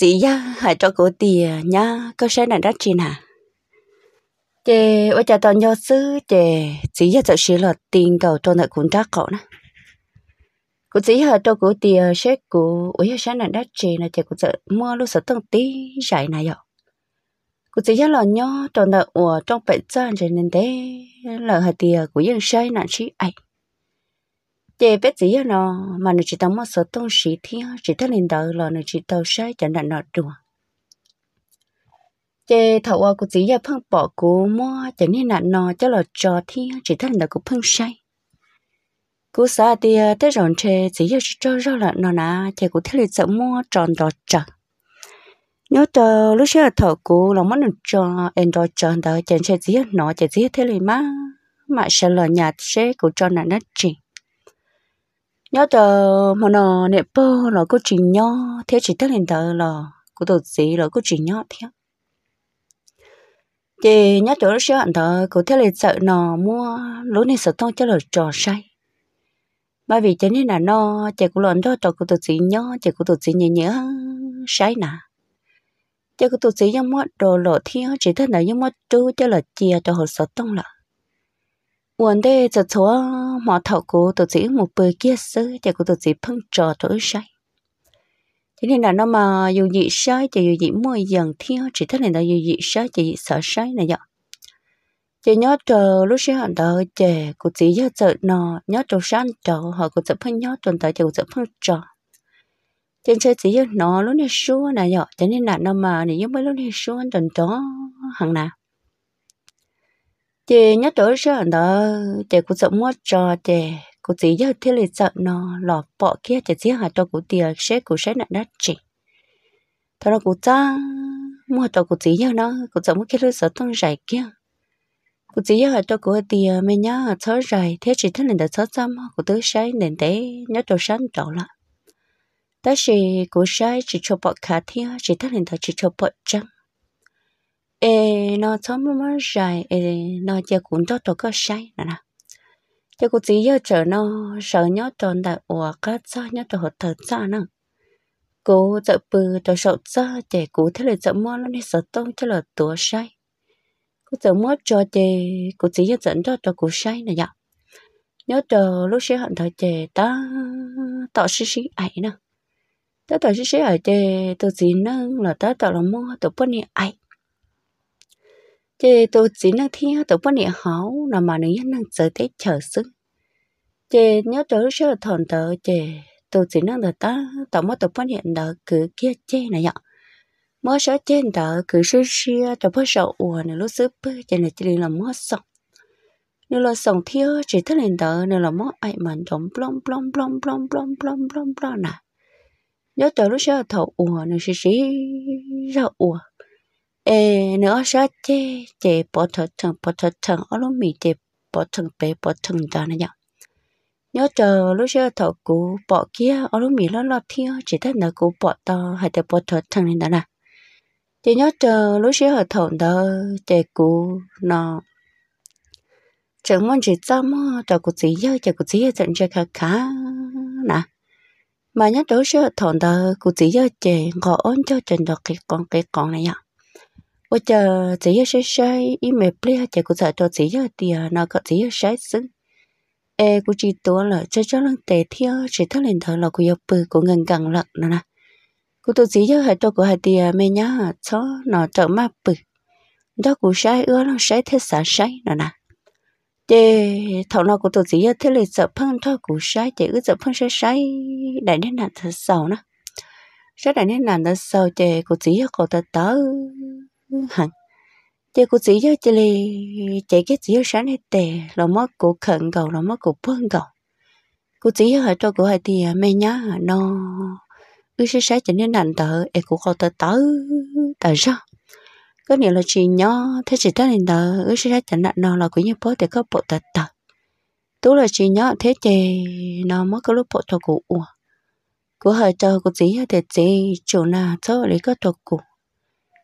chị ya hãy cho cô tiền nhá cô sẽ là đắt chi nà chị ôi cha tao nhớ xứ chị chị ya cho sự là tiền cầu cho nợ cũng chắc cậu nè cô chị hãy cho cô tiền sẽ cô ôi sẽ là đắt chi nè chị cô sợ mua luôn sợ tông tí giải này rồi cô chỉ là nhớ cho nợ ở trong bệnh trang cho nên thế là hai tiền của dân sai nạn sĩ ảnh chế bé gì nó mà nó chỉ tao một số tông sĩ thì chỉ thấy lên đầu là nó chỉ tao sai chẳng là nọ đùa chế thầu ở của chỉ là phân bỏ của mua chẳng như là nọ cho là trò thì chỉ thấy lên đầu của phân sai cú xa thì tới rộn chê chỉ là cho ra là nọ nà chế cũng thấy là sợ mua tròn đỏ trật nhớ chờ lúc xưa thầu của là được cho em đỏ tròn đó chẳng chế nọ nó gì thấy là má mà sẽ là nhà chế của cho là nó chỉ nhớ chờ mà nó nè bơ là cô chỉ nhớ thế chỉ tất hiện tại là cô tổ gì là cô chỉ nhớ thế thì nhớ chỗ sẽ hẳn thờ cô thế là sợ nó mua lối này sợ thôi cho là trò say bởi vì thế nên là nó chỉ cô lần đó trò cô tổ gì nhớ chỉ cô tổ gì nhớ nhớ say nà chỉ cô tổ gì nhớ mua đồ lộ thiên chỉ thế là nhớ mua trú cho là chia cho họ sợ tông là mà cố cố một kia tổ thế nên là nó mà dù gì sai chỉ dù gì mỗi dần thiếu chỉ thế này là dù gì sai chỉ sợ sai này vậy chỉ nhớ chờ lúc sáng hàng đầu chè cố chỉ nhớ chờ nọ nhớ chờ sáng chờ họ cũng sẽ phân nhớ tuần tới cũng sẽ phân chờ trên chơi chỉ nhớ nó lúc này xuống này vậy thế nên là nó mà này giống mới lúc này xuống tồn đó hàng nào chị nhớ tới giờ đó chị cũng sợ mua cho chị cũng chỉ giờ thế là sợ nó lọ bỏ kia chị chỉ hạt cho cũng tiền sẽ cũng sẽ nặng đất chị thôi nó cũng cho mua cho cũng chỉ giờ nó cũng sợ mua cái lưỡi sợ tung dài kia cũng chỉ giờ hạt cho cũng tiền mình nhớ hạt sợ rải thế chị thế là sợ xong cũng tới sáng nền tế nhớ cho sáng trọ lại tới khi cũng sai chỉ cho bỏ cả thiên chỉ thế là chỉ cho bỏ trắng ê nó thấm mà mới dài ê nó chỉ cũng cho tôi có sai nè chỉ cũng chỉ yêu chờ nó sợ nhớ tròn đại ủa cá cho nhớ tôi hột thật cho nè cô sợ bự tôi sợ cho trẻ cú thế là sợ mua nó đi sợ tông thế là tua sai cô sợ mua cho chỉ cô chỉ yêu dẫn cho tôi cú sai nè nhở nhớ chờ lúc sẽ hận thời trẻ ta tỏ sĩ sĩ ấy nè ta tỏ sĩ sĩ ấy thì tôi chỉ nâng là ta tỏ là mua tôi bớt đi ấy chế tôi chỉ năng thi, tôi bữa nè hảo là mà nữ nhân năng sợ thế chờ sức chế nhớ trở sợ thòn tờ chế tôi chỉ năng đợt ta tao mất tôi bữa hiện đợt cứ kia chế này nhở mới sợ chế đợt cứ sư xia tôi bữa sợ uổng nữa lúc sức bữa chế này chỉ là mất sợ nếu là sống thiếu chỉ thích lên đỡ nếu là mất ai mà chống plong plong plong plong plong plong plong plong nè nhớ tới lúc sợ thầu uổng nữa xí xí ra uổng ê nữa sao chế chế bỏ thở thằng bỏ thở thằng ở lúc mình chế bỏ thằng bé bỏ thằng đó này nhở nhớ chờ lúc giờ thọ cũ bỏ kia ở lúc mình lo lo phiêu chỉ thấy là cũ bỏ to hay là bỏ thở thằng này đó nè chế nhớ chờ lúc giờ thọ đó chế cũ nó chẳng muốn chỉ tâm cho cụ chỉ yêu cho cụ chỉ yêu tận cho khá khá nè mà nhớ đối với thằng đó cụ gì yêu chè ngõ ôn cho trần đọc cái con cái con này ạ 我就只要晒晒，一没不了，结果才到只要的那个只要晒死。哎，估计多了，这这人代替啊，其他人头了，我要不我硬硬了呢啦。我都只要还到个还的没伢，操，那找嘛不？đó cũng sai ưa nó sai thế xả sai nữa nè để thầu à, nó cũng tổ chức thế là sợ phân thôi cũng sai để cứ sợ phân sai sai đại nên là thật nữa sai đại nên là thật sầu để cũng chỉ có thật hẳn chị cô chỉ cho chị li chị cái chỉ sáng hết tè là mất của khẩn cầu là mất của phương cầu cô chỉ cho họ cho của hai thì mẹ nhá nó cứ sẽ sẽ cho nên nặng tờ em cũng không tờ tớ tờ sao có nghĩa là chị nhỏ thế chị ta nên tờ cứ sẽ sẽ cho nên nó là cũng như bố thì có bộ tờ tờ tú là chị nhỏ thế chị nó mất cái lúc bộ cho cụ của họ cho cô chỉ cho chị chỗ nào cho lấy cái thuật cụ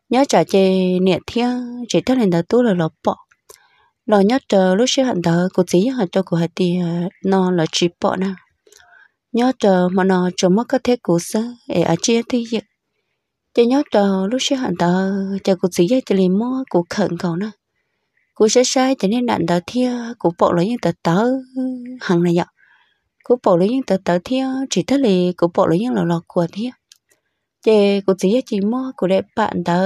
nhớ trả chị nhẹ thia chị tới lên đó tú là lọ bọ lọ nhớ chờ lúc xưa hẳn đó cô chỉ hẳn cho cô hạt thì ờ, nó là chị bọ nè nhớ chờ mà nó cho mất cái thế của sơ để ở chia thì gì chị nhớ chờ lúc xưa hẳn đó chờ cô chỉ chị liền mua cô khẩn cầu nè cô sẽ sai cho nên nạn đó thia cô bọ lấy những tờ tớ hằng này nhở cô bọ lấy những tờ tớ thia chỉ thế là cô bọ lấy những lọ lọ của thia chị cũng chỉ chỉ mua của để bạn đã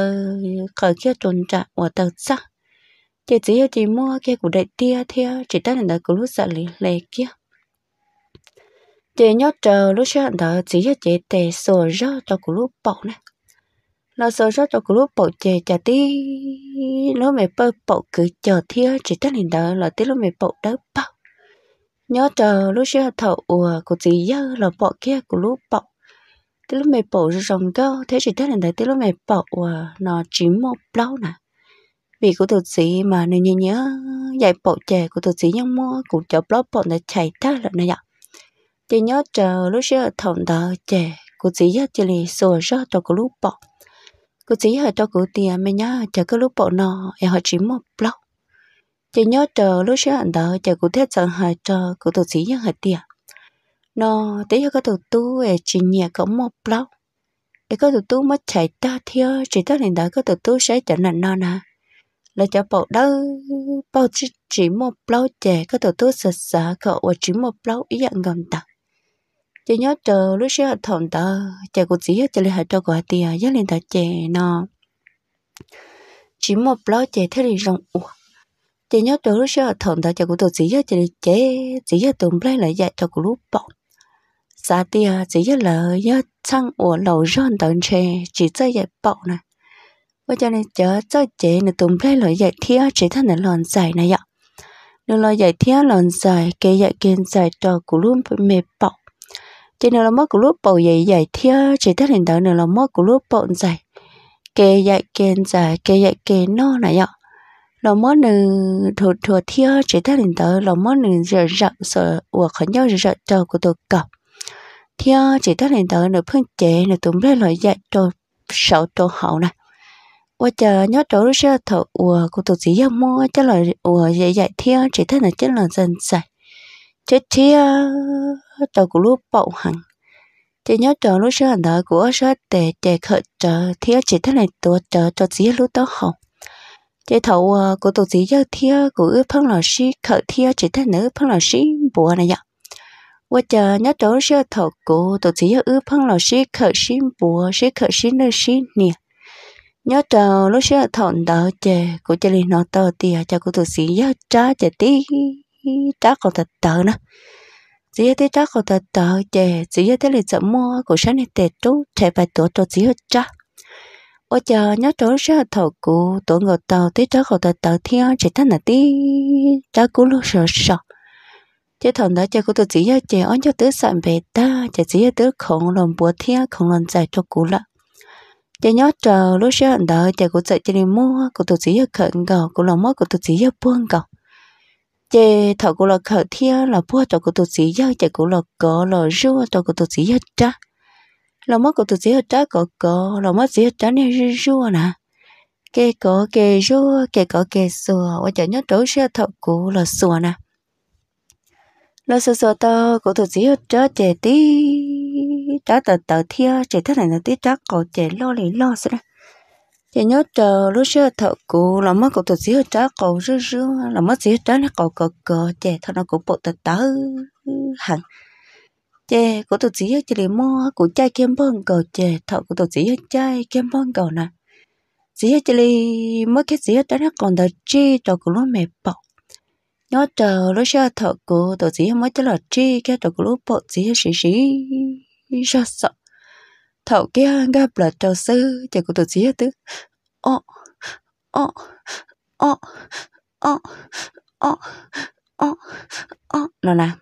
khởi kia tồn trạng và tờ sắc chị chỉ chỉ mua kia của để tia theo chỉ ta là của lúc sợ lì lệ kia chị nhớ chờ lúc sáng đó chỉ chị tề sổ ra cho của lúc bỏ này là sổ ra cho của lúc bỏ chế chả tí lúc mẹ bơ bỏ cứ chờ theo chỉ ta là là tí lúc mẹ bọc đỡ bọc nhớ chờ lúc sáng thọ ùa của chị nhớ là bỏ kia của lúc bỏ tí lúc mày bỏ rồi rồng cơ thế chỉ thế là tại tí lúc mày bỏ à nó chỉ một lâu nè vì của thực sĩ mà nên nhớ nhớ dạy bộ chè của thực sĩ nhưng mua cũng cho blog bộ này chạy thế là này ạ chỉ nhớ chờ lúc xưa thằng đó trẻ của sĩ giờ chỉ lì sửa cho cho cái lúc bộ của sĩ hỏi cho cái tiền mình nhớ chờ cái lúc bộ nó em họ chỉ một blog chỉ nhớ chờ lúc xưa đó chè của thế giờ hỏi cho của thực sĩ nhưng hỏi tiền nó tí cho cái tụt tu về chỉ nhẹ có một lâu để cái tụt tu mất chạy ta theo chỉ ta liền đó cái tụt tu sẽ trở nên non à là cho bộ đó bộ chỉ chỉ một lâu trẻ cái tụt tu sợ sợ cậu và chỉ một lâu ý dạng gần tặng chỉ nhớ chờ lúc sẽ thọn tờ trẻ của chỉ chỉ là cho quả tiền giá liền tờ trẻ nó chỉ một lâu trẻ thế thì rộng uổng chỉ nhớ chờ lúc sẽ xưa thằng ta cho của tôi chỉ cho chỉ để chế chỉ cho tôi lấy lại dạy cho của lúc bọn giá tiền chỉ nhất vâng, là nhất sang ủa lẩu rơn tận chè chỉ chơi dạy bọc nè bây giờ này chớ chơi chế nè tụm play lối dạy thia chỉ thân là lòn giải này ạ nè lối dạy thia lòn giải kê dạy kiên giải trò của luôn mệt bọc chỉ nè là mất của lúc bầu dạy dạy thia chỉ thân hình đó nè là mất của lúc bọn giải kê dạy kiên giải kê dạy kê nó này ạ là mất nè thuộc thuộc thia chỉ thân hình đó là mất nè rợ rợ sợ ủa khẩn nhau rợ rợ trò của tụi cọp theo chỉ tới hiện tới nửa phương chế nửa tụm lên loại dạy trò sợ trò hậu này qua chờ nhớ trò lúc sẽ thợ ùa của tổ chỉ giao mua cho là ùa dạy dạy theo chỉ thấy là chất là dần dạy chết theo ờ, trò của lúc bậu hẳn chỉ nhớ trò lúc sẽ hiện của sẽ để tệ khởi trò theo chỉ thấy này tổ chờ cho chỉ lúc đó hậu chế thầu của tổ chỉ giao theo của phân là sĩ khởi theo chỉ thấy nữ phân là sĩ bùa này vậy 我家那都是头骨，都只有一碰了是可心薄，是可心的心呢。nhớ trò lúc xưa thọn đạo chè của chè lên nó to à cho của tụi sĩ nhớ trá chè tí trá còn thật tờ nữa nhớ tí trá còn thật tờ chè nhớ tí lịch sợ mua của sáng này tệ trú trẻ bài tổ tổ sĩ hết trá ô chờ nhớ trò lúc xưa thọ cụ tổ ngồi tàu tí trá còn thật tờ theo chỉ thân là tí trá cú lúc sợ sợ chế thằng đó chế của tôi chỉ cho chế ông cho tứ sản về ta chế chỉ cho tứ không lòng bùa thiên không lòng giải cho cũ lạ chế nhớ chờ lúc xưa anh đó chế của tôi chỉ đi mua của tôi chỉ cho khẩn cầu của lòng mất của tôi chỉ cho buông cầu chế thằng của là khẩn thiên là bùa cho của tôi chỉ cho chế của là có là rua cho của tôi chỉ cho cha lòng mất của tôi chỉ cho cha có có lòng mất chỉ cho cha nên rua nè kê có kê rua kê có kê sùa và chế nhớ trấu xưa thằng của là sùa nè lo sơ sơ to cổ thuật gì hết trớ trẻ tí trá tờ tờ thia trẻ thế này là tí trá cổ trẻ lo lì lo sao đấy trẻ nhớ chờ lúc sơ thợ cụ là mất cổ thuật gì hết trá cổ rư rư là mất gì hết trá nó cổ cờ cờ trẻ thằng nó cũng bộ tờ tớ hẳn trẻ cổ thuật gì hết trẻ mò cụ chai kem bông cờ trẻ thợ cổ thuật gì hết chai kem bông cờ nè gì hết trẻ mới cái gì hết trá nó còn đợi chi cho cụ nó mệt bọc nhớ chờ lúc xưa thợ cụ tổ chỉ mới cho là chi cái tổ cụ lúc bộ chỉ sĩ sĩ ra sợ thợ kia gặp là trò sư chờ cụ tổ chỉ tứ ọ ọ ọ ọ ọ ọ ọ là là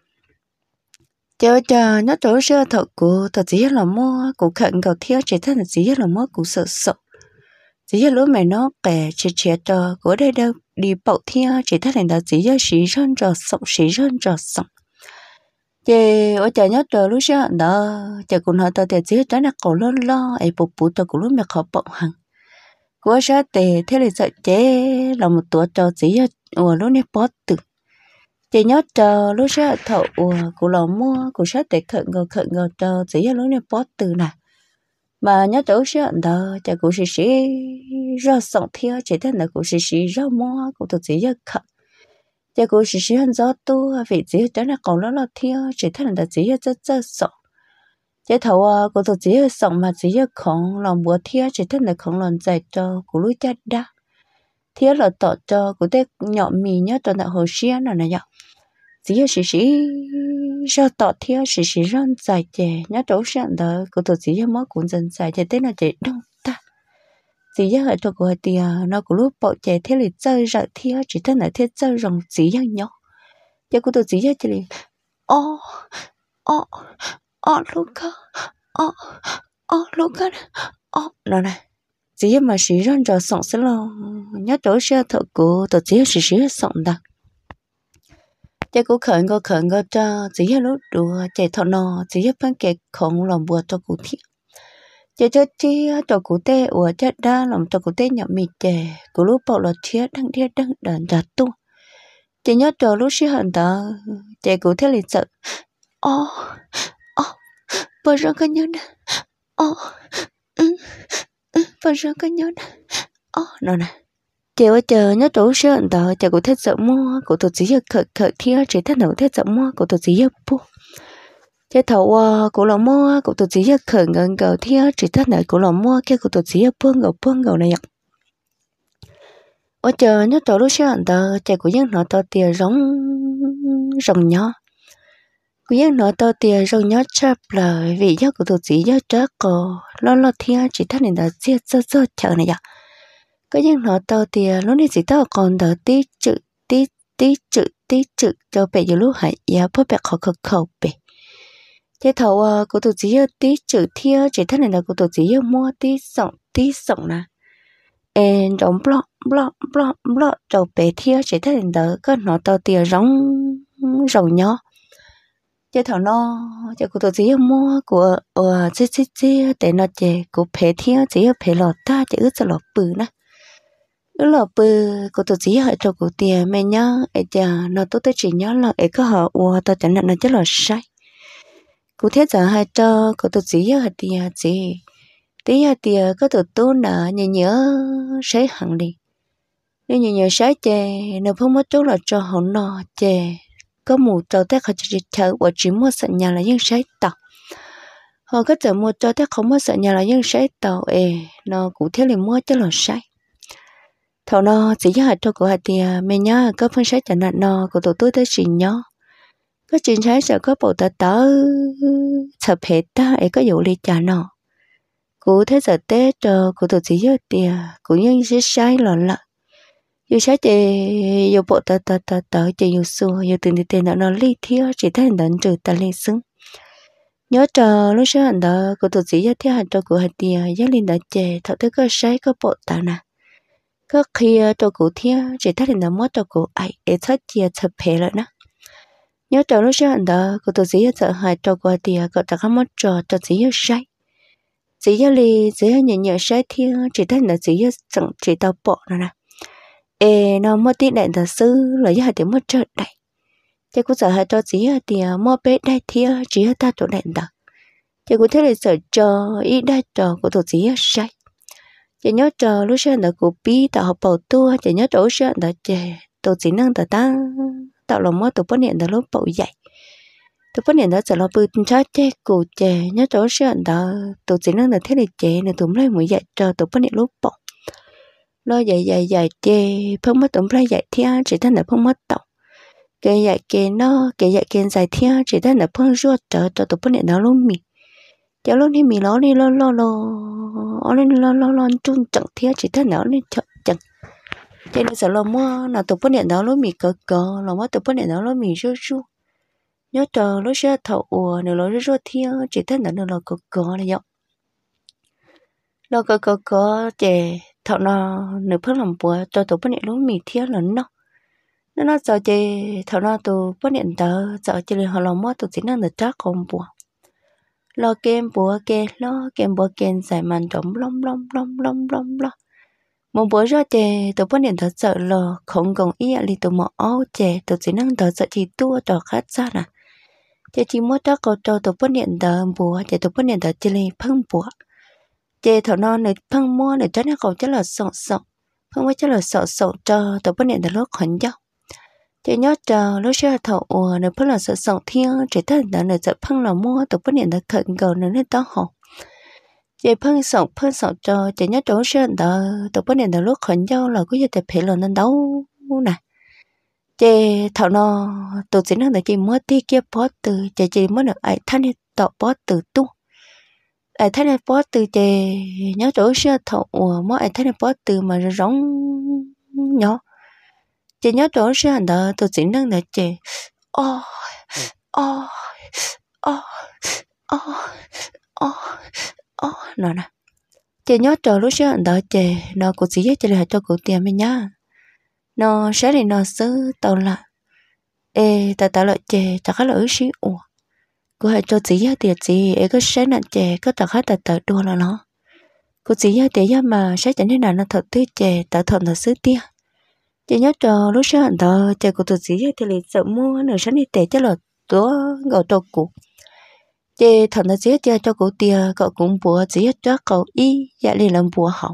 chờ chờ nó chỗ xưa thợ cụ tổ chỉ là mua cụ khẩn cầu thiếu chỉ thân là chỉ là mua cụ sợ sợ chỉ là lúc mày nó kể chia chia cho của đây đâu đi bảo thiên chỉ thấy là đó chỉ cho sĩ rơn trò sống sĩ rơn trò sống chị ở chợ nhất trò lúc xưa đó chợ cũng hỏi tao thì chỉ trái là cổ lớn lo ấy bụng bụng tôi cũng lúc mà khó bụng hàng, của sa tề thế là sợ chế là một tuổi trò chỉ ở lúc này bó tử chị nhớ trò lúc xưa thợ của của lò mua của sa tề khẩn ngờ khẩn ngờ trò chỉ ở lúc này bó tử này mà nhớ tới sẽ ăn đó chả cũng sẽ sẽ ra sống theo chỉ thân là cũng sẽ sẽ ra mua cũng thực sự rất khá chả cũng sẽ sẽ ăn gió tu vì chỉ đó là còn lo lo theo chỉ thân là chỉ rất rất sống chả thầu à cũng thực sự sống mà chỉ rất không lòng bùa theo chỉ thân là không lòng dạy cho cũng lối chả đa theo là tỏ cho cũng thế nhỏ mì nhớ cho là hồ xia nó này nhở trẻ nhớ 只要是是热到天是是热在的，那早上的骨头只要没滚蒸在的，等那只冻大。只要 ở trong của tia nó cũng lúc bỏ trẻ thế là chơi rợ theo chỉ thân là thế chơi rồng chỉ nhau nhỏ cho cô tổ chỉ nhau chỉ là ô ô ô lúc cơ ô ô lúc cơ ô nó này chỉ mà sĩ răng cho sống sẽ là nhớ chỗ xe thợ của tôi chỉ sĩ sĩ sống đặc chế cố khẩn cố khẩn cố cho chỉ hết lúc đùa chế thọ nọ chỉ hết phân kẹt không lòng bùa cho cụ thiết chế cho chi cho cụ tê ủa chết đa lòng cho cụ tê nhậm mịt chế cố lúc bộ là chia đang thiết đang đàn giặt tu chế nhớ cho lúc xí hận ta chế cố thế lịch sự ô ô bờ rơ cơ nhớ nè ô ừ bờ rơ cơ nhớ nè ô nó nè chờ chờ nó trốn sơn tờ chờ cụ thích sợ mua cụ thuật thật chỉ khởi khởi thiên chỉ thích nấu thích sợ mua cụ thuật thật chỉ bu cái thầu cụ là mua cụ thuật thật chỉ khởi ngần cầu thiên chỉ thích nấu cụ là mua kia cụ thuật thật chỉ bu ngầu bu ngầu này ở chờ nó trốn sơ sơn tờ chờ cụ dân nó to tiền rồng rồng nhỏ cụ dân nó to tiền rồng nhỏ chập lại vì do cụ thuật chỉ do chắc cò lo lo thiên chỉ thích nấu chỉ sơ sơ chờ này vậy cái những nó tao thì lúc này chỉ tao còn đỡ tí chữ tí tí chữ tí chữ cho bé nhiều lúc hãy giờ dạ, bố bé khó khó khó bé thế thầu à cô tổ chỉ tí chữ thiếu chỉ thế này là cô tổ chỉ mua tí sọng tí sọng nè em rong blog blog blog blog cho bé thiếu chỉ thế này là có nó tao thì rong rong nhỏ chế thảo nó chế cụ tổ chỉ mua của ờ chế chế chế để nó chế cụ phê thiên chỉ phê lọt ta chế ướt cho lọt bự nè ứ lọ bự cô tổ chí hỏi cho cô tiền mẹ nhá ấy giờ nó tôi tới chỉ nhớ là ấy có họ ua ta chẳng hạn nó chắc là sai cô thế giờ hai cho cô tổ chí hỏi tiền gì tí hai tiền có tổ tu nợ nhớ nhớ sấy hẳn đi nếu nhớ nhớ sấy chè nếu không mất chỗ là cho họ nợ chè có một trâu tết họ chỉ chờ bỏ chỉ mua sẵn nhà là những sấy tọc họ có thể mua cho thế không mua sẵn nhà là những sấy tàu ê nó cũng thế là mua cho là sai thầu nó chỉ à. nhớ hạt à, cho của hạt tiền mẹ nhá có phân sách chẳng nạn nó của tổ tôi tới trình nhớ có trình sách sợ có bộ ta tớ thập hết ta ấy có dụ lý trả nó cụ thế giờ tết cho ờ, của tổ chỉ nhớ tiền cũng như sẽ sai lọ lạ dù sách thì dù bộ ta ta ta tờ chỉ dù xua dù từng thì tiền nó lý thiếu chỉ thấy đàn trừ ta lên xứng nhớ chờ lúc sáng đó của tổ chỉ nhớ theo hạt cho của hạt tiền nhớ linh đã chè thọ tới có sai có bộ tờ nào khi ờ, chỉ nhớ cháu lúc trước đó cô tôi dĩ sợ hại cháu qua tiề cậu ta không mất trò cháu dĩ yêu sai dĩ yêu lì dĩ yêu nhận nhận sai thiên chỉ thấy là dĩ yêu chẳng chỉ tao bỏ nó nè ê nó mất tí đại thật sư là do tiếng mất trợ đại thế cô sợ hại cháu dĩ yêu tiề mua bé đại thiên chỉ yêu ta tổ đại đó thế cô thế là sợ cho ý đại trò của tôi dĩ yêu sai chỉ nhớ chờ lúc xưa đã cụ bi tạo học bầu tua chỉ nhớ chỗ xưa đã chè tổ chỉ năng đã tăng tạo lòng mơ tổ phát hiện đã lúc bầu dậy tổ phát hiện đã trở lo bự cho chè cụ chè nhớ chỗ xưa đã tổ chỉ năng đã thế này chè nên tụm lấy mũi dậy chờ tổ phát hiện lúc bầu lo dậy dậy dậy chè không mất tụm lấy dậy thia chỉ thân là không mất tổng kể dậy kể nó kể dậy kể dài thia chỉ thân là phong ruột chờ cho tổ phát hiện đó lúc mình giờ luôn thì mình lo đi lo lo lo ở lên lo lo lo chung chẳng thiết chỉ thế nào nên chẳng chẳng cho nên sợ lo mua là tụi bữa điện đó lúc mình cờ cờ là mua tụi phát điện đó lúc mình rú rú nhớ chờ lúc sẽ thầu ùa nếu lo rú rú thiết chỉ thế nào nữa là cờ cờ là vậy lo cờ cờ cờ chè thầu nó nếu phát làm bùa cho tụi phát điện lúc mình thiết là nó nó nó giờ chè thầu nó tụi phát điện đó giờ chè họ làm mua tụi chỉ năng được chắc không bùa lo kem bùa kê lo kem bùa kê giải màn trống long long long long long long một bữa ra chè tôi phát hiện thật sợ lo không còn ý à tôi mở áo chè tôi chỉ năng thật sợ chỉ tua tỏ khát xa nè chè chỉ mua tớ cậu cho tôi phát hiện thật bùa chè tôi phát hiện thật chỉ lấy phăng bùa chè thọ non này phăng mua này cho nó cậu chắc là sợ sợ phăng mua chắc là sợ sợ cho tôi phát hiện thật lót khẩn nhau chỉ nhớ chờ lúc xưa thọ ủa nếu phân là sợ sống thiên chỉ thân đã nếu sợ phân là mua tổ bất niệm đã khẩn cầu nếu nên đó học chỉ phân sống phân sống cho chỉ nhớ chỗ xưa đó tổ bất niệm đã lúc khẩn giao là cứ như thể phải là nên đâu nè chỉ thọ nó tổ chính là chỉ mua ti kia bó từ chỉ chỉ mua được ai thanh tọ bó từ tu ai thanh bó từ chỉ nhớ chỗ xưa thọ ủa mua ai thanh bó từ mà rong nhỏ chị nhớ chỗ sẽ hành đó tôi chỉ nâng nè chị ừ. ôi ôi ôi ôi ôi ôi nó nè chị nhớ chỗ lúc sẽ hành đó chị nó cũng chỉ chị là cho cụ tiền mới nhá nó sẽ thì nó xứ tàu là ê ta ta lại chị ta khá là ứ xí ủa cô hãy cho chị tiền chị ê có sẽ nè chị có ta khá ta ta đua là nó cô chỉ nhớ tiền mà sẽ chẳng thế nào nó thật tươi chè tạo thuận thật sứ tia chỉ nhớ cho lúc sáng hận đó chạy của tụi sĩ thì lại sợ mua nửa sáng đi tệ chắc là tố gạo cho cụ chị thằng đó sĩ cho cho cụ tia cậu cũng bùa sĩ cho cậu y dạ liền làm bùa hỏng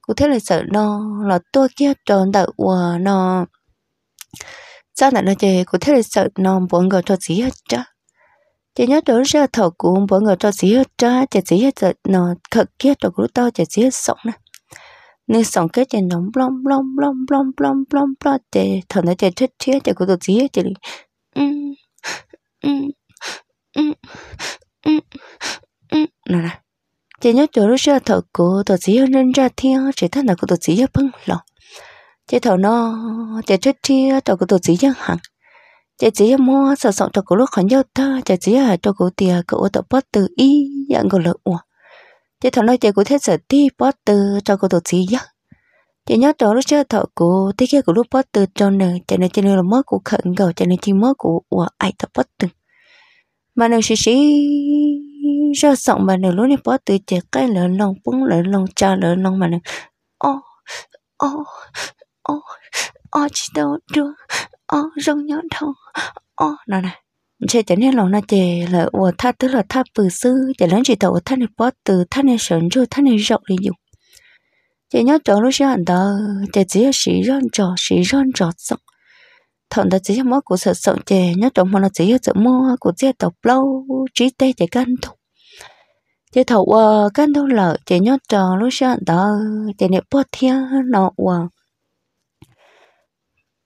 cụ thế là sợ nó là tôi kia tròn đợi của nó sao lại nó chị cụ thế là sợ nó bốn người cho sĩ cho chị nhớ chỗ ra thầu cũng bốn người cho sĩ cho chị sĩ sợ nó khật kia cho lúc to chị sĩ sống này nên sống cái tiền nóng blong blong blong blong blong blong blong để thở nó để chết chết để có được gì hết thì um um um um um nè nè chỉ nhớ chỗ lúc xưa thở cố thở gì hơn nên ra thiên chỉ thân là có được gì hết bưng lòng chỉ thở nó để chết chết thở có được gì hết hẳn chỉ chỉ mua sợ sợ thở cố lúc còn nhớ ta chỉ chỉ là thở cố tiền cậu tập bất tự ý dạng gọi là uổng chị thằng nói chị cũng thế giờ đi bớt từ cho cô tổ chức nhá chị nhớ chỗ lúc chơi thọ cô tí kia của lúc bớt từ cho nè cho nên chị nên là mất của khẩn cầu chị nên chị mất của của ai thọ bớt từ mà nếu xí xí ra sọng mà nếu lúc này bớt từ chị cái lớn lòng búng lớn lòng cha lớn lòng mà nếu ô ô ô ô chị đâu được ô rong nhớ đâu ô nào này chế cho nên lòng nó chế là ủa tha tức là tha bự sư chế lớn chỉ tàu tha này bó từ tha này sơn cho tha này rộng đi dùng chế nhớ chỗ lúc xưa anh đó chế chỉ là sĩ ron trò sĩ ron trò sống thằng đó chỉ là mỗi của sợ sợ chế nhớ chỗ mà nó chỉ là sợ mua của chế tàu lâu trí tê chế căn thục chế thầu ủa căn thục là chế nhớ chỗ lúc xưa anh đó chế này bó thiên nó ủa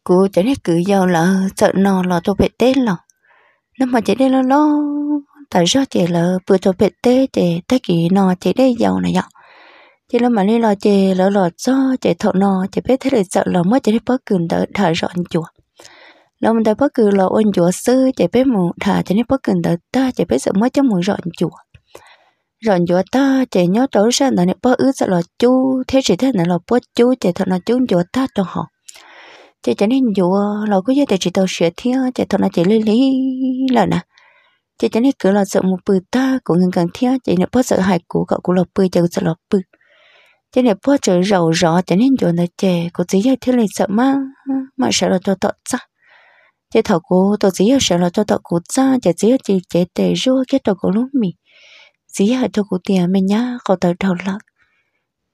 cú chế này cứ giàu là sợ nó là tôi phải tết lòng nó mà chỉ đây lo lo tại sao chỉ là vừa cho biết tê chỉ tê kỳ nọ chỉ đây giàu này nhở chỉ là mà đi lo chỉ lỡ lọt do chỉ thọ nọ chỉ biết thế là sợ là mới chỉ đi bớt cường đỡ thở rõ anh chùa lâu mình đã bớt cường lo anh chùa sư chỉ biết mù thả chỉ đi bớt cường đỡ ta chỉ biết sợ mới cho mù rõ anh chùa rồi chỗ ta chỉ nhớ tối sang là nếu bớt ứ sợ là chú thế chỉ thế này là bớt chú chỉ thật là chú chỗ ta cho họ chị chỉ nên dụ lò cứ cho chị tàu sửa thi chị thôi là chị lấy lý là nè chị chỉ nên cứ là sợ một bự ta của ngân càng thi chị nên bớt sợ hại của cậu của lò bự chị sợ lộc bự chị nên bớt sợ giàu rõ chị nên dụ là chị của chị giờ thi lấy sợ mà mà sợ là cho tọt ra chị thọ của tôi chỉ sợ là tôi thọ của cha chị chỉ chị chị tệ rua cái đầu của lúc mì chỉ là tôi của tiền mình nhá cậu tàu đầu lắc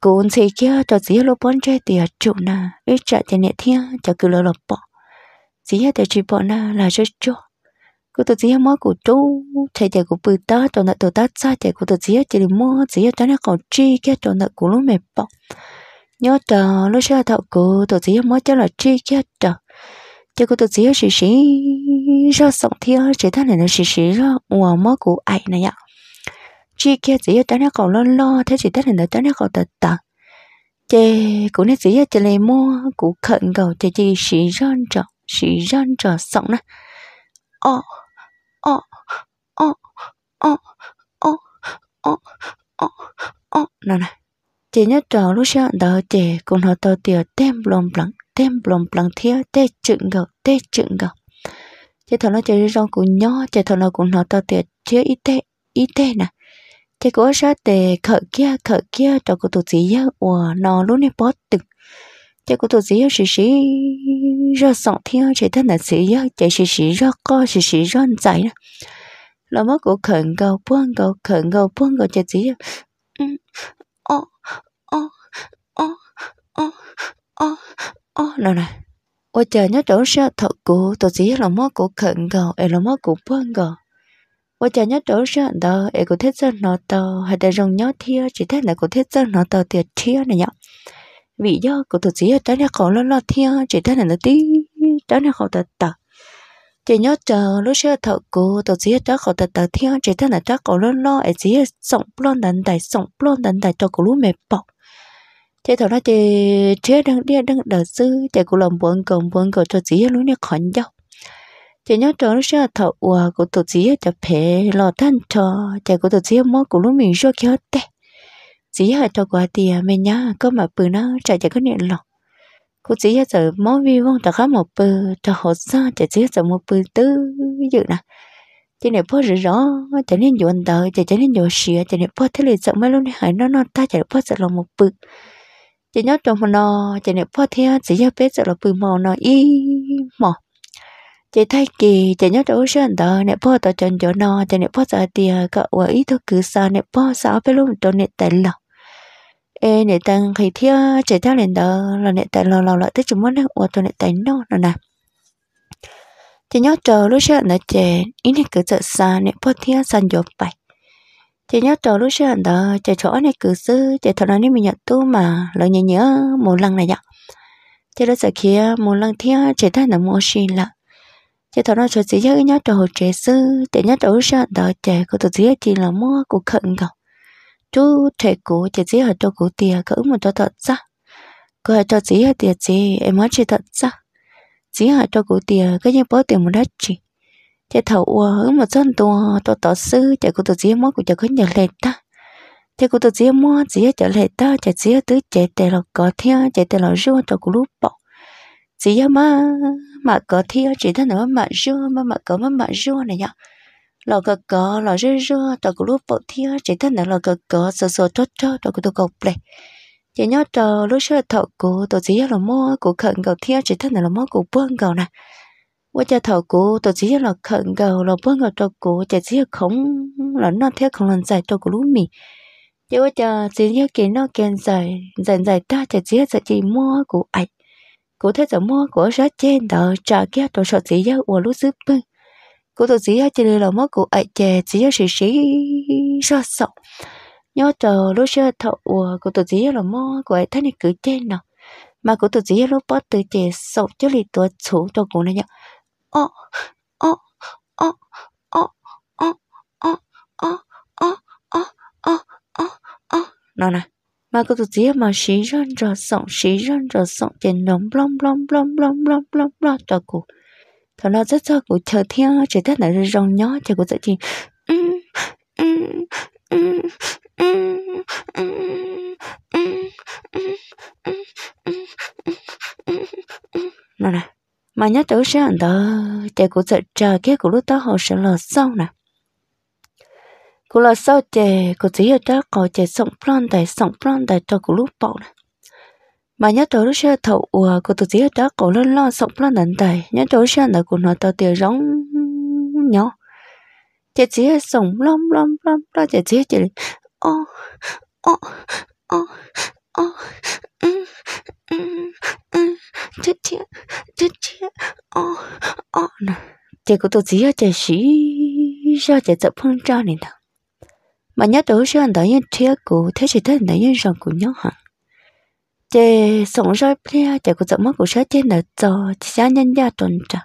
cũng chỉ kia cho chỉ lo bón chơi ở chỗ na ít trả tiền nhẹ thiên cho cứ lo lo bỏ chỉ để chỉ bỏ na là rất cho cô tự chỉ mua cụ chú, chạy tiền cụ bự ta cho nợ tổ ta xa chạy cụ tự chỉ chỉ đi mua chỉ cho nó còn chi kia cho nợ cụ lúc mệt bỏ nhớ chờ lúc sau thọ cụ tự chỉ mua cho là chi kia chờ cho cụ tự chỉ xí xí ra sống thiên chỉ ta này là xí xí ra mua mua cụ ai này ạ chỉ kia chỉ cho nó còn lo lo thế chỉ tất hình là cho nó còn tật tật chị cũng nên chỉ cho lấy mua cũng khẩn cầu chị chỉ xí rơn trọ xí rơn trọ sống nè ọ ọ ọ ọ ọ ọ ọ ọ nè nè chị nhớ trò lúc sau đó chị cũng họ tàu tiểu tem lồng lắng tem lồng lắng thiếu tê chừng gầu tê chừng gầu chị thằng nó chơi rong cũng nhỏ chị thằng nó cũng họ tàu tiểu chưa ít tê ít tê nè thế có ra tề khởi kia khởi kia cho cô tổ chí của nó luôn này bớt từng thế cô tổ chí xí xí ra sòng thiên chỉ thân là xí chạy xí xí ra co xí xí ra chạy nè là mất của khẩn cầu buông cầu khẩn cầu buông cầu chạy xí ô ô ô ô ô ô nào này ôi trời nhớ chỗ sao thật của tổ chí là mất của khẩn cầu là mất của buông cầu 我 chẳng nhớ chỗ sơn đó em có thể sơn nó to hay là dùng nhớ thia chỉ thế là có thể sơn nó to tiệt thia này nhở vì do có thực sự trái nhà khổ lo lo thia chỉ thế là nó tí trái nhà khổ tật tật chỉ nhớ chờ lúc xưa thợ cô tổ chí trái khổ tật tật thia chỉ thế là trái khổ lo lo ấy chỉ sống plon đần đại sống plon đần đại cho cô lúc mệt bỏ. thế thọ nó chỉ chế đang đi đang đợi sư chỉ cô làm buồn cầm buồn cầu cho chỉ lúc này khó nhau chỉ nhớ trốn sẽ thọ ua của tổ chí cho phê lo tan cho chạy của tổ chức mó của lúc mình cho kia tệ chỉ hại cho quả tiền mình nhá có mà bự nó chạy chạy có niệm lòng cô chỉ giờ mó vi vong ta khá một bự cho họ xa chạy chỉ giờ một bự tư dự nè chỉ này bó rõ chạy nên dọn đời chạy chạy nên dọn xìa chạy này bó thế liền sợ mấy lúc này hại nó nó ta chạy bó sợ lòng một bự chỉ nhớ trong mà nó chạy này bó thế chỉ giờ biết sợ là bự màu nó y mỏ chị thấy kỳ chị nhớ chỗ anh đó nè po tao chân chỗ no chị nè po sợ tiề cậu ở ít thôi cứ sợ nè po sao phải luôn chỗ nè tận lọ ê nè tận khi thia chị theo lên đó là nè tận lọ lọ lại tới chúng mất nè và tôi nè tận nó nè nè chị nhớ chờ lúc anh ta chị ít nè cứ sợ xa nè po thia săn dọc bạch chị nhớ chờ lúc sơn đó chị chỗ nè cứ sư chị thằng nó nè mình nhận tu mà lời nhớ nhớ một lần này vậy chị đã sợ kia một lần thia chị thấy là mua xin lại chỉ thằng nó chơi chỉ nhớ nhớ trò trẻ sư để nhớ trò sao đó trẻ của tụi dĩa chỉ là mua của khẩn cả chú trẻ của trẻ dĩa ở trò của tiền cỡ một trò thật ra cô ở trò dĩa tiền gì em nói chỉ thật ra dĩa ở trò của tiền cái như bó tiền một đất chỉ trẻ thầu ua hướng một dân tua trò tỏ sư trẻ của tụi dĩa mua của trẻ có nhờ lệ ta trẻ của tụi dĩa mua dĩa trở lệ ta trẻ dĩa tứ trẻ trẻ là có theo trẻ tè lọc rua trò của lúc bọc chỉ ya mà mà có thi chỉ thân nó mà rưa mà mà có mà mà rưa này nhở lò cờ cờ lò rưa rưa tao cũng lúc bộ thi chỉ thân nó lò cờ cờ sờ sờ thốt thốt tao cũng tao gục này chỉ nhớ tờ lúc xưa thọ cụ tao chỉ là mua cụ khẩn cầu thi chỉ thân là mua cụ buông cầu nè qua cho thọ cụ tao chỉ là khẩn cầu là buông cầu tao cụ chỉ chỉ không là nó theo không lần dài tao cũng lúc mì chỉ qua cho chỉ nhớ kiến nó kiến dài dài dài ta chỉ sẽ chỉ mua cụ ảnh cô thấy giờ mơ của rất trên đó trả kia tổ sọt gì á của lúc giúp bưng cô tổ gì á chỉ là mơ của ấy chè chỉ là sĩ sĩ ra sọ nhớ chờ lúc xưa thọ của tổ đồ gì là mơ của ấy thấy này cứ trên nào mà cụ đồ gì lúc bắt từ trẻ sọ cho lì tua chủ cho cụ này nhá ô ô ô ô ô ô ô ô ô ô ô ô nó này mà cứ tự nhiên mà xí răn rò sọng xí răn rò sọng chỉ nóng blong blong blong blong blong blong blong cho cụ thằng nó rất cho cụ chờ thiên chỉ thấy là rong nhỏ chỉ cụ tự nhiên nè mà nhớ chỗ sẽ ăn đó chỉ cụ tự chờ cái cụ lúc đó họ sẽ lọt xong nè cô là sao chè cô chỉ ở đó có chè sống plon đại sống plon đại cho cô lúc bỏ này mà nhớ tôi lúc xe thầu ủa cô tự chỉ ở đó có lên lo sống plon đại đại nhớ tôi xe là cô nói tao tiền giống nhỏ chè chỉ ở sống lom lom lom lom chè chỉ chè ô ô ô ô ừ, ừ, ừ, chết chết chết chết ô ô nè chè cô tự chỉ ở chè xí ra chè tập phong trao này nào mà nhớ đủ sự anh tới như chia cụ thế chỉ thân tới như rồng cụ nhóc hẳn chế sống rồi plia chế cụ giọng mắt cụ sẽ trên là cho chỉ nhân gia tuần trả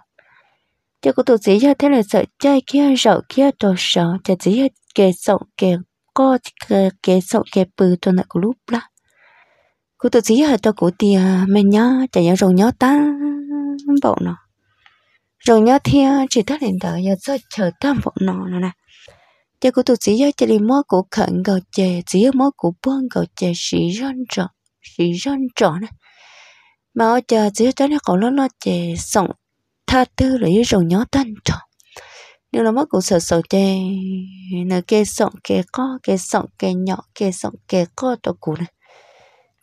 chế cụ tụ chỉ cho thế là sợ chơi kia rậu kia đồ sợ chế chỉ kề sống kề co kề kề sống kề bự tuần lại cụ lúc la cụ tụ chỉ cho cho cụ tia mình nhá chế nhớ rồi nhớ ta bộ nó rồi nhớ thia chỉ thế là giờ giờ chờ tam bộ nó nè chỉ chỉ có cổ cổ khẩn chè chè mà ở chờ chỉ cho nó cổ nó nó chè sống tha tư lấy yêu rồi nhớ tan trò nhưng là mất cổ sợ sợ chè là kê sống kê co kê sống kê nhỏ kê sống kê co tổ cụ này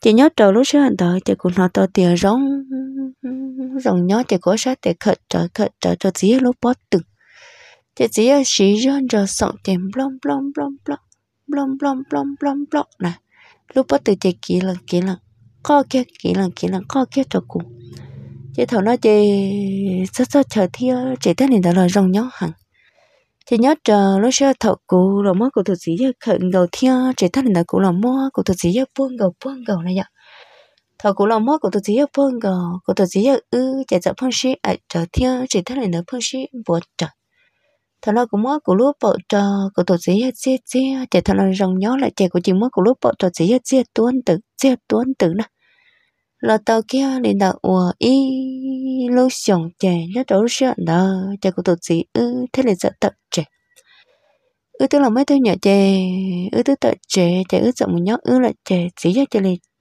chỉ nhớ trò lúc xưa đó chỉ cụ nó to tiền rong rong nhớ chỉ có sát để khẩn trở khẩn trở cho chỉ lúc bó từng thì chỉ là sĩ dân cho sống tiền blom blom blom blom blom blom blom blom blom nè lúc bắt từ chơi kỹ lần kỹ lần co kia kỹ lần kỹ lần co kia cho cụ chị thầu nói chị rất rất chờ thi chị thấy này đã là rong nhó hẳn chị nhớ chờ lúc xưa thầu cụ là mất cụ thực sĩ khẩn đầu thi chị thấy này đã cụ là mua cụ thực sĩ buông gầu buông gầu này vậy thầu cụ là mất cụ thực sĩ buông gầu cụ thực sĩ ư chị sợ phong sĩ ở chờ thi chị thấy này đã phong sĩ buồn trời thằng nó cũng mới của lúc bỏ trò của tổ sĩ hết giết giết chạy thằng nó rồng nhó lại trẻ của chị mới của lúc bỏ trò sĩ hết giết tuấn tử giết tuấn tử nè là tàu kia lên đạo ủa y lô sòng chạy nó đấu sợ đó trẻ của tổ sĩ ư thế là sợ tập trẻ ư tức là mấy thứ nhỏ trẻ ư tức tập trẻ trẻ ư sợ một nhóc ư là chạy sĩ trẻ liền